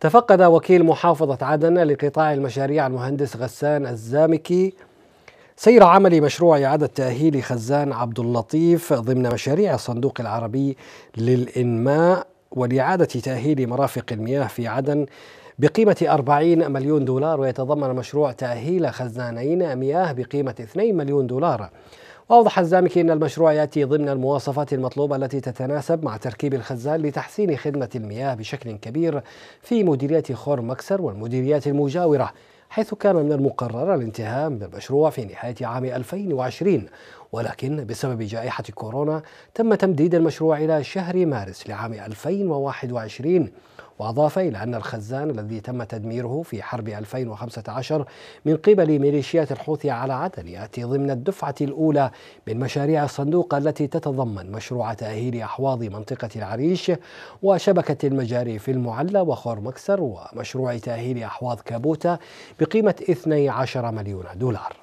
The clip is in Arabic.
تفقد وكيل محافظة عدن لقطاع المشاريع المهندس غسان الزامكي سير عمل مشروع إعادة تأهيل خزان عبد اللطيف ضمن مشاريع الصندوق العربي للإنماء ولإعادة تأهيل مرافق المياه في عدن بقيمة 40 مليون دولار ويتضمن مشروع تأهيل خزانين مياه بقيمة 2 مليون دولار أوضح الزامكي أن المشروع يأتي ضمن المواصفات المطلوبة التي تتناسب مع تركيب الخزان لتحسين خدمة المياه بشكل كبير في مديرية خور مكسر والمديريات المجاورة حيث كان من المقرر الانتهاء من المشروع في نهاية عام 2020 ولكن بسبب جائحة كورونا تم تمديد المشروع إلى شهر مارس لعام 2021 وأضاف إلى أن الخزان الذي تم تدميره في حرب 2015 من قبل ميليشيات الحوثي على عدن يأتي ضمن الدفعة الأولى من مشاريع الصندوق التي تتضمن مشروع تأهيل أحواض منطقة العريش وشبكة المجاري في المعلى وخور مكسر ومشروع تأهيل أحواض كابوتا بقيمة 12 مليون دولار